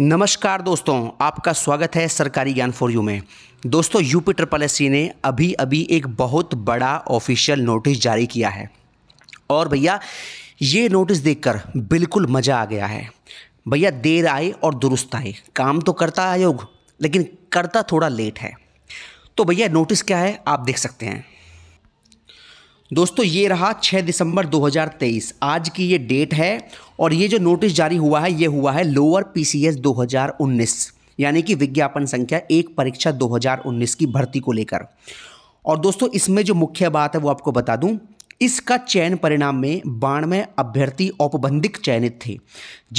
नमस्कार दोस्तों आपका स्वागत है सरकारी ज्ञान फॉर यू में दोस्तों यूपी ट्रिपल एस ने अभी अभी एक बहुत बड़ा ऑफिशियल नोटिस जारी किया है और भैया ये नोटिस देखकर बिल्कुल मज़ा आ गया है भैया देर आए और दुरुस्त आए काम तो करता आयोग लेकिन करता थोड़ा लेट है तो भैया नोटिस क्या है आप देख सकते हैं दोस्तों ये रहा 6 दिसंबर 2023 आज की ये डेट है और ये जो नोटिस जारी हुआ है ये हुआ है लोअर पीसीएस 2019 यानी कि विज्ञापन संख्या एक परीक्षा 2019 की भर्ती को लेकर और दोस्तों इसमें जो मुख्य बात है वो आपको बता दूं इसका चयन परिणाम में बानवे अभ्यर्थी औपबंधिक चयनित थे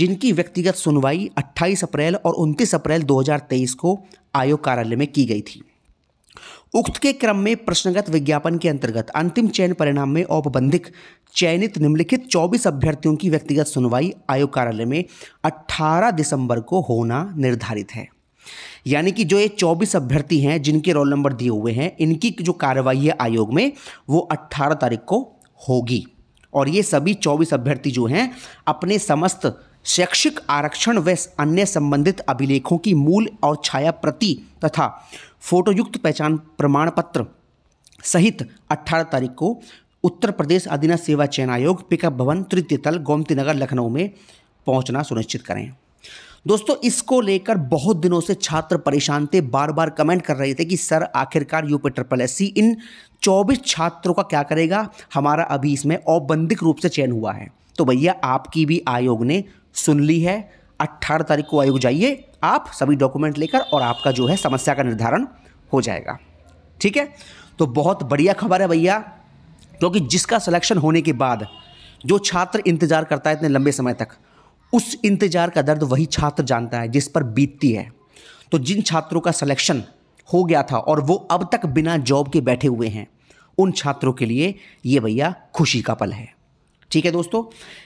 जिनकी व्यक्तिगत सुनवाई 28 अप्रैल और 29 अप्रैल 2023 को आयोग कार्यालय में की गई थी उक्त के क्रम में प्रश्नगत विज्ञापन के अंतर्गत अंतिम चयन परिणाम में औपबंधिक चयनित निम्नलिखित 24 अभ्यर्थियों की व्यक्तिगत सुनवाई आयोग कार्यालय में 18 दिसंबर को होना निर्धारित है यानी कि जो ये 24 अभ्यर्थी हैं जिनके रोल नंबर दिए हुए हैं इनकी जो कार्रवाई है आयोग में वो 18 तारीख को होगी और ये सभी 24 अभ्यर्थी जो हैं अपने समस्त शैक्षिक आरक्षण व अन्य संबंधित अभिलेखों की मूल और छाया प्रति तथा फोटोयुक्त पहचान प्रमाण पत्र सहित 18 तारीख को उत्तर प्रदेश अधीनस्थ सेवा चयन आयोग पिकअप भवन तृतीय तल गोमती नगर लखनऊ में पहुंचना सुनिश्चित करें दोस्तों इसको लेकर बहुत दिनों से छात्र परेशान थे बार बार कमेंट कर रहे थे कि सर आखिरकार यूपी ट्रिपल एस इन 24 छात्रों का क्या करेगा हमारा अभी इसमें औबंधिक रूप से चयन हुआ है तो भैया आपकी भी आयोग ने सुन ली है अट्ठारह तारीख को आयोग जाइए आप सभी डॉक्यूमेंट लेकर और आपका जो है समस्या का निर्धारण हो जाएगा ठीक है तो बहुत बढ़िया खबर है भैया क्योंकि जिसका सिलेक्शन होने के बाद जो छात्र इंतज़ार करता है इतने लंबे समय तक उस इंतज़ार का दर्द वही छात्र जानता है जिस पर बीतती है तो जिन छात्रों का सिलेक्शन हो गया था और वो अब तक बिना जॉब के बैठे हुए हैं उन छात्रों के लिए ये भैया खुशी का पल है ठीक है दोस्तों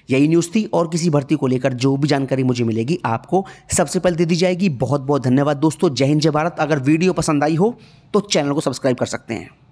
यही न्यूज़ थी और किसी भर्ती को लेकर जो भी जानकारी मुझे मिलेगी आपको सबसे पहले दे दी जाएगी बहुत बहुत धन्यवाद दोस्तों जय हिंद जय भारत अगर वीडियो पसंद आई हो तो चैनल को सब्सक्राइब कर सकते हैं